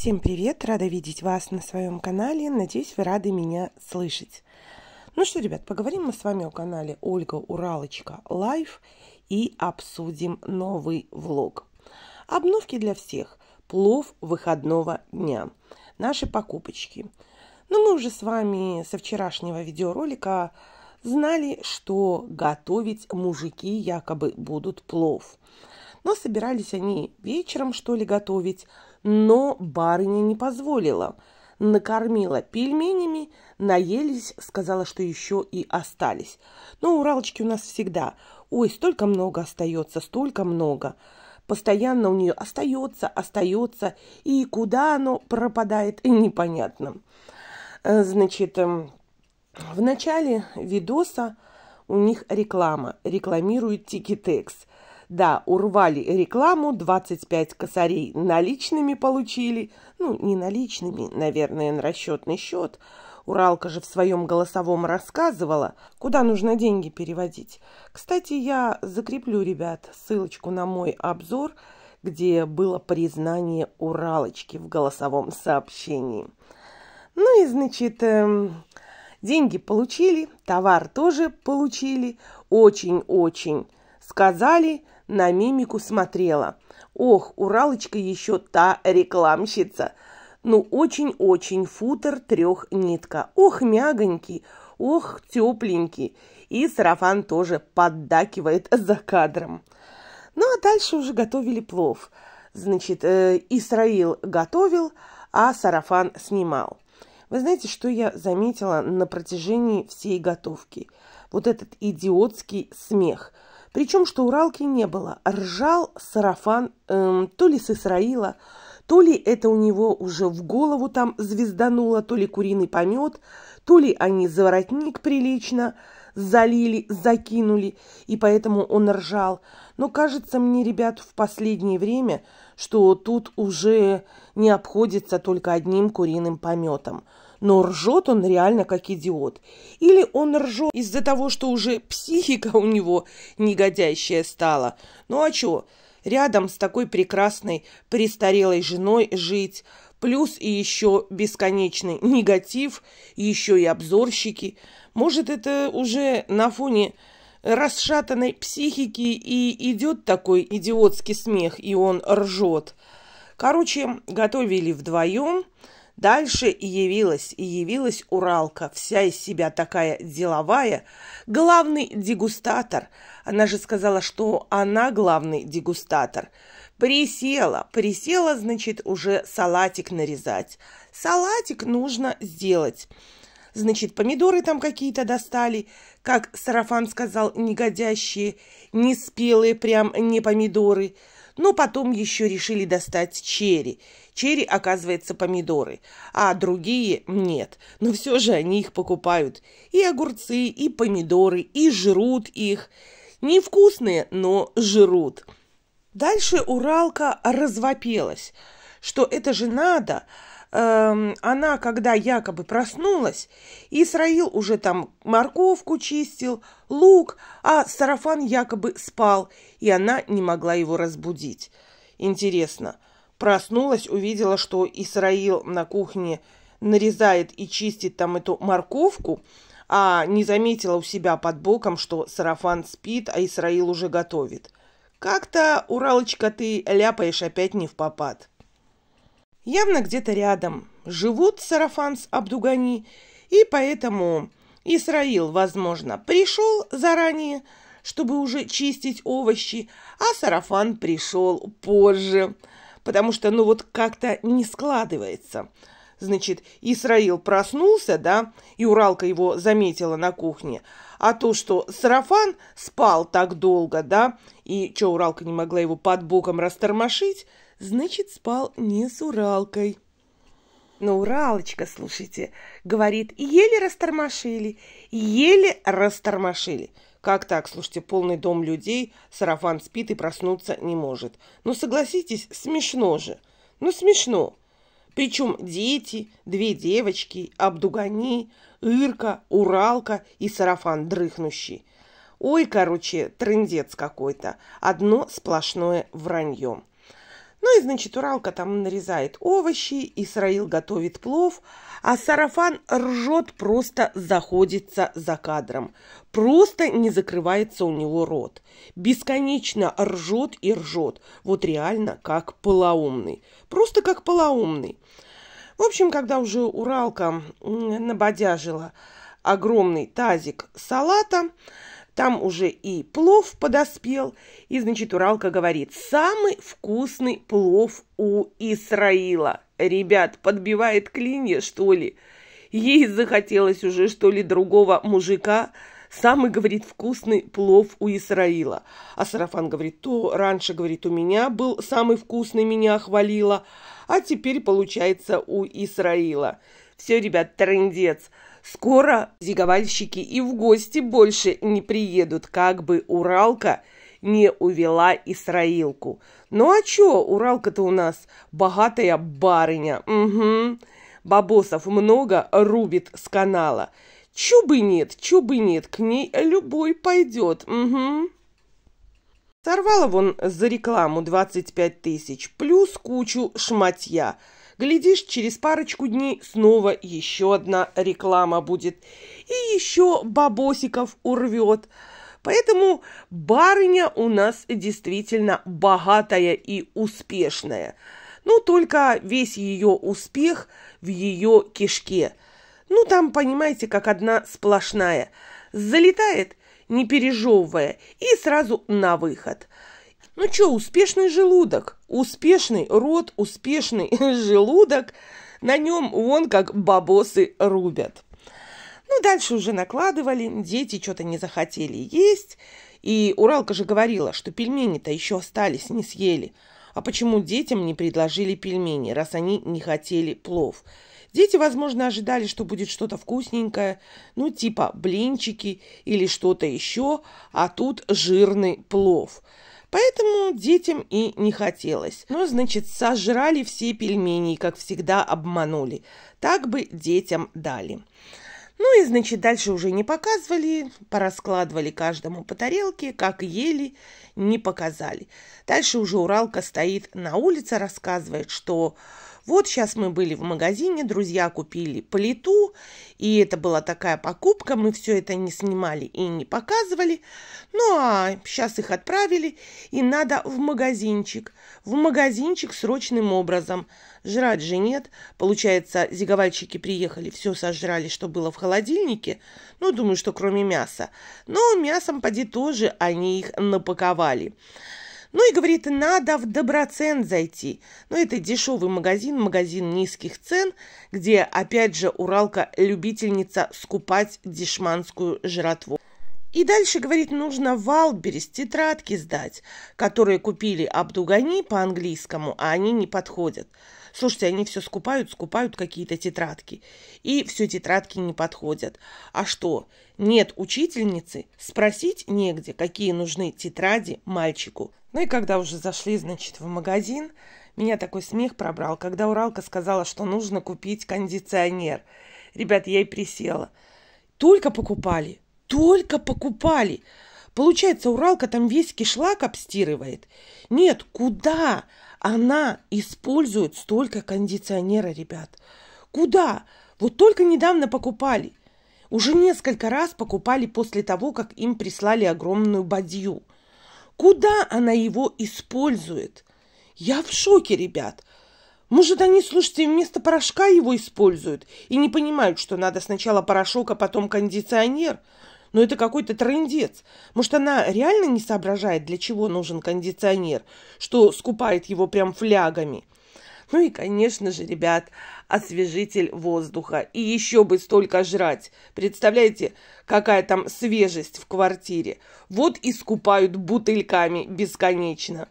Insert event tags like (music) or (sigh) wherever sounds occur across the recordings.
Всем привет! Рада видеть вас на своем канале. Надеюсь, вы рады меня слышать. Ну что, ребят, поговорим мы с вами о канале Ольга Уралочка Лайф и обсудим новый влог. Обновки для всех. Плов выходного дня. Наши покупочки. Но ну, мы уже с вами со вчерашнего видеоролика знали, что готовить мужики якобы будут плов. Но собирались они вечером, что ли, готовить – но барыня не позволила. Накормила пельменями, наелись, сказала, что еще и остались. Но ну, уралочки у нас всегда. Ой, столько много остается, столько много. Постоянно у нее остается, остается, и куда оно пропадает, (laughs) непонятно. Э, значит, эм, в начале видоса у них реклама, рекламирует Тикитекс. Да, урвали рекламу, 25 косарей наличными получили. Ну, не наличными, наверное, на расчетный счет. Уралка же в своем голосовом рассказывала, куда нужно деньги переводить. Кстати, я закреплю, ребят, ссылочку на мой обзор, где было признание Уралочки в голосовом сообщении. Ну и, значит, эм, деньги получили, товар тоже получили, очень-очень сказали, на мимику смотрела. Ох, Уралочка еще та рекламщица. Ну, очень-очень футер трех нитка. Ох, мягонький, ох, тепленький. И сарафан тоже поддакивает за кадром. Ну, а дальше уже готовили плов. Значит, э, Исраил готовил, а сарафан снимал. Вы знаете, что я заметила на протяжении всей готовки? Вот этот идиотский смех – причем, что Уралки не было. Ржал сарафан эм, то ли с Исраила, то ли это у него уже в голову там звездануло, то ли куриный помет, то ли они за воротник прилично – залили, закинули, и поэтому он ржал. Но кажется мне, ребят, в последнее время, что тут уже не обходится только одним куриным пометом. Но ржет он реально как идиот. Или он ржет из-за того, что уже психика у него негодящая стала. Ну а чё, рядом с такой прекрасной престарелой женой жить – плюс и еще бесконечный негатив, еще и обзорщики. Может, это уже на фоне расшатанной психики и идет такой идиотский смех, и он ржет. Короче, готовили вдвоем. Дальше и явилась, и явилась Уралка, вся из себя такая деловая, главный дегустатор. Она же сказала, что она главный дегустатор – Присела. Присела, значит, уже салатик нарезать. Салатик нужно сделать. Значит, помидоры там какие-то достали, как Сарафан сказал, негодящие, неспелые прям не помидоры. Но потом еще решили достать черри. Черри, оказывается, помидоры, а другие нет. Но все же они их покупают. И огурцы, и помидоры, и жрут их. Невкусные, но жрут. Дальше Уралка развопелась, что это же надо. Эм, она, когда якобы проснулась, Исраил уже там морковку чистил, лук, а сарафан якобы спал, и она не могла его разбудить. Интересно, проснулась, увидела, что Исраил на кухне нарезает и чистит там эту морковку, а не заметила у себя под боком, что сарафан спит, а Исраил уже готовит – как-то, Уралочка, ты ляпаешь опять не в попад. Явно где-то рядом живут сарафан с Абдугани, и поэтому Исраил, возможно, пришел заранее, чтобы уже чистить овощи, а сарафан пришел позже, потому что, ну вот как-то не складывается – Значит, Исраил проснулся, да, и Уралка его заметила на кухне. А то, что сарафан спал так долго, да, и что Уралка не могла его под боком растормошить, значит, спал не с Уралкой. Но ну, Уралочка, слушайте, говорит, еле растормошили, еле растормошили. Как так, слушайте, полный дом людей, сарафан спит и проснуться не может. Ну, согласитесь, смешно же. Ну, смешно. Причем дети, две девочки, Абдугани, Ирка, Уралка и сарафан дрыхнущий. Ой, короче, трендец какой-то. Одно сплошное вранье. Ну и, значит, Уралка там нарезает овощи, Исраил готовит плов, а Сарафан ржет, просто заходится за кадром. Просто не закрывается у него рот. Бесконечно ржет и ржет. Вот реально как полоумный. Просто как полоумный. В общем, когда уже Уралка набодяжила огромный тазик салата, там уже и плов подоспел, и, значит, Уралка говорит, самый вкусный плов у Исраила. Ребят, подбивает клинья, что ли? Ей захотелось уже, что ли, другого мужика, Самый, говорит, вкусный плов у Исраила. А Сарафан говорит, то раньше, говорит, у меня был самый вкусный, меня хвалила, а теперь, получается, у Исраила. Все, ребят, трендец. Скоро зиговальщики и в гости больше не приедут, как бы Уралка не увела Исраилку. Ну а чё, Уралка-то у нас богатая барыня. Угу. Бабосов много рубит с канала. Чубы нет, чубы нет, к ней любой пойдет. Угу. Сорвала вон за рекламу 25 тысяч, плюс кучу шматья – Глядишь, через парочку дней снова еще одна реклама будет. И еще бабосиков урвет. Поэтому барыня у нас действительно богатая и успешная. Ну, только весь ее успех в ее кишке. Ну, там, понимаете, как одна сплошная. Залетает, не пережевывая, и сразу на выход – ну что, успешный желудок, успешный рот, успешный (laughs) желудок. На нем вон как бабосы рубят. Ну, дальше уже накладывали, дети что-то не захотели есть. И Уралка же говорила, что пельмени-то еще остались, не съели. А почему детям не предложили пельмени, раз они не хотели плов? Дети, возможно, ожидали, что будет что-то вкусненькое, ну, типа блинчики или что-то еще, а тут жирный плов – Поэтому детям и не хотелось. Но, значит, сожрали все пельмени и, как всегда, обманули. Так бы детям дали. Ну и, значит, дальше уже не показывали, пораскладывали каждому по тарелке, как ели, не показали. Дальше уже Уралка стоит на улице, рассказывает, что вот сейчас мы были в магазине, друзья купили плиту, и это была такая покупка, мы все это не снимали и не показывали. Ну а сейчас их отправили, и надо в магазинчик. В магазинчик срочным образом. Жрать же нет. Получается, зиговальщики приехали, все сожрали, что было в холодильнике. Ну, думаю, что кроме мяса. Но мясом поди тоже они их напаковали. Ну и говорит, надо в Доброцен зайти. Но ну, это дешевый магазин, магазин низких цен, где, опять же, Уралка любительница скупать дешманскую жратву. И дальше, говорит, нужно в Алберис тетрадки сдать, которые купили Абдугани по-английскому, а они не подходят. Слушайте, они все скупают, скупают какие-то тетрадки. И все тетрадки не подходят. А что? Нет учительницы, спросить негде, какие нужны тетради мальчику. Ну и когда уже зашли, значит, в магазин, меня такой смех пробрал, когда Уралка сказала, что нужно купить кондиционер. Ребят, я и присела. Только покупали, только покупали. Получается, Уралка там весь кишлак обстирывает. Нет, куда? Она использует столько кондиционера, ребят. Куда? Вот только недавно покупали уже несколько раз покупали после того, как им прислали огромную бадью. Куда она его использует? Я в шоке, ребят. Может, они, слушайте, вместо порошка его используют и не понимают, что надо сначала порошок, а потом кондиционер? Но это какой-то трендец. Может, она реально не соображает, для чего нужен кондиционер, что скупает его прям флягами? Ну и, конечно же, ребят, освежитель воздуха. И еще бы столько жрать. Представляете, какая там свежесть в квартире. Вот и скупают бутыльками бесконечно.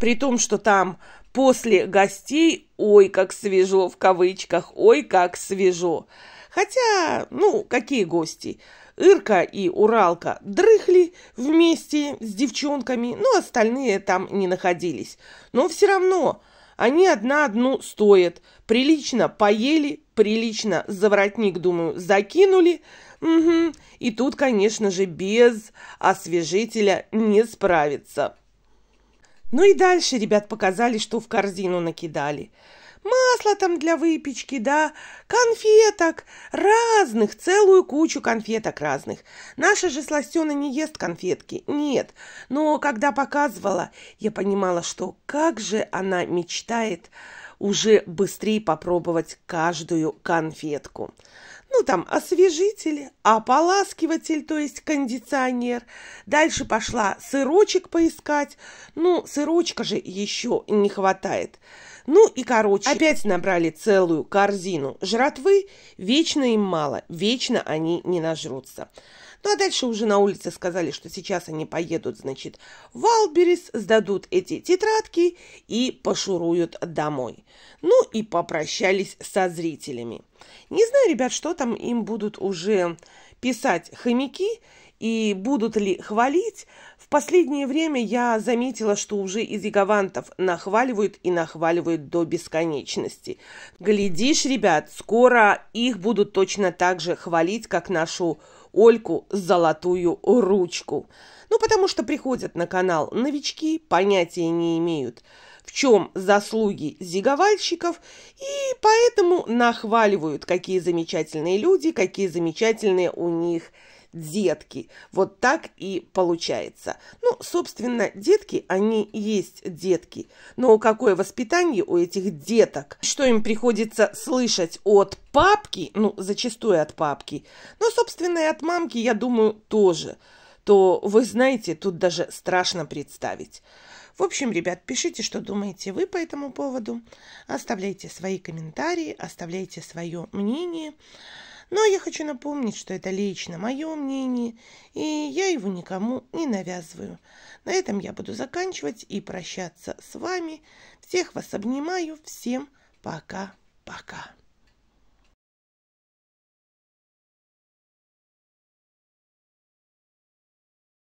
При том, что там после гостей, ой, как свежо в кавычках, ой, как свежо. Хотя, ну, какие гости? Ирка и Уралка дрыхли вместе с девчонками, но остальные там не находились. Но все равно они одна одну стоят. Прилично поели, прилично за воротник, думаю, закинули. Угу. И тут, конечно же, без освежителя не справиться. Ну и дальше ребят показали, что в корзину накидали. Масло там для выпечки, да, конфеток разных, целую кучу конфеток разных. Наша же Сластена не ест конфетки, нет. Но когда показывала, я понимала, что как же она мечтает уже быстрее попробовать каждую конфетку. Ну, там освежитель, ополаскиватель, то есть кондиционер. Дальше пошла сырочек поискать. Ну, сырочка же еще не хватает. Ну и, короче, опять набрали целую корзину жратвы. Вечно им мало, вечно они не нажрутся. Ну а дальше уже на улице сказали, что сейчас они поедут, значит, в Алберис сдадут эти тетрадки и пошуруют домой. Ну и попрощались со зрителями. Не знаю, ребят, что там им будут уже писать хомяки и будут ли хвалить. В последнее время я заметила, что уже из гигавантов нахваливают и нахваливают до бесконечности. Глядишь, ребят, скоро их будут точно так же хвалить, как нашу Ольку «Золотую ручку». Ну, потому что приходят на канал новички, понятия не имеют, в чем заслуги зиговальщиков, и поэтому нахваливают, какие замечательные люди, какие замечательные у них детки. Вот так и получается. Ну, собственно, детки, они и есть детки. Но какое воспитание у этих деток? Что им приходится слышать от папки, ну, зачастую от папки, но, собственно, и от мамки, я думаю, тоже, то, вы знаете, тут даже страшно представить. В общем, ребят, пишите, что думаете вы по этому поводу, оставляйте свои комментарии, оставляйте свое мнение. Но я хочу напомнить, что это лично мое мнение, и я его никому не навязываю. На этом я буду заканчивать и прощаться с вами. Всех вас обнимаю. Всем пока-пока.